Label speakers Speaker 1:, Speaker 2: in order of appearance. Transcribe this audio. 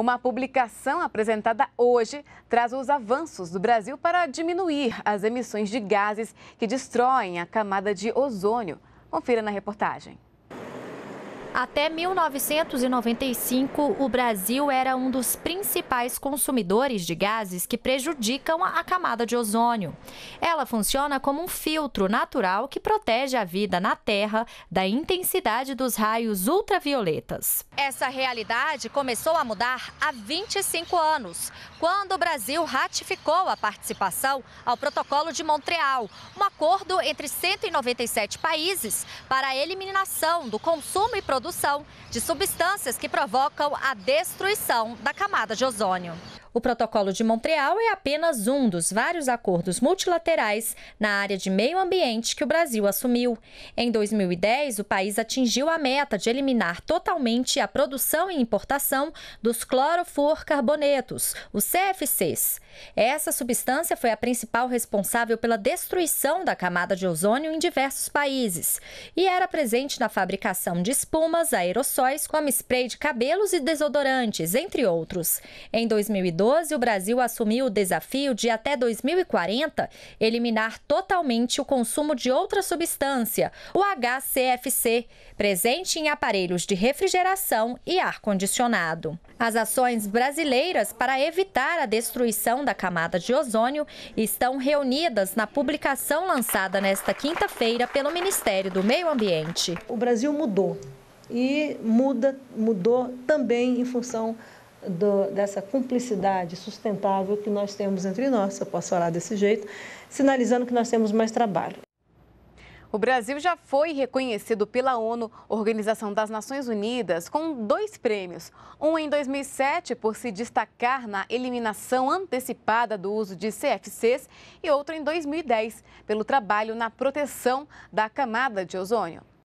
Speaker 1: Uma publicação apresentada hoje traz os avanços do Brasil para diminuir as emissões de gases que destroem a camada de ozônio. Confira na
Speaker 2: reportagem. Até 1995, o Brasil era um dos principais consumidores de gases que prejudicam a camada de ozônio. Ela funciona como um filtro natural que protege a vida na Terra da intensidade dos raios ultravioletas. Essa realidade começou a mudar há 25 anos, quando o Brasil ratificou a participação ao Protocolo de Montreal, um acordo entre 197 países para a eliminação do consumo e produção produção de substâncias que provocam a destruição da camada de ozônio. O Protocolo de Montreal é apenas um dos vários acordos multilaterais na área de meio ambiente que o Brasil assumiu. Em 2010, o país atingiu a meta de eliminar totalmente a produção e importação dos clorofluorcarbonetos, os CFCs. Essa substância foi a principal responsável pela destruição da camada de ozônio em diversos países e era presente na fabricação de espumas, aerossóis, como spray de cabelos e desodorantes, entre outros. Em 2012, 2012, o Brasil assumiu o desafio de, até 2040, eliminar totalmente o consumo de outra substância, o HCFC, presente em aparelhos de refrigeração e ar-condicionado. As ações brasileiras para evitar a destruição da camada de ozônio estão reunidas na publicação lançada nesta quinta-feira pelo Ministério do Meio Ambiente.
Speaker 3: O Brasil mudou e muda, mudou também em função do, dessa cumplicidade sustentável que nós temos entre nós, eu posso falar desse jeito, sinalizando que nós temos mais trabalho. O Brasil já foi reconhecido
Speaker 1: pela ONU, Organização das Nações Unidas, com dois prêmios. Um em 2007 por se destacar na eliminação antecipada do uso de CFCs e outro em 2010 pelo trabalho na proteção da camada de ozônio.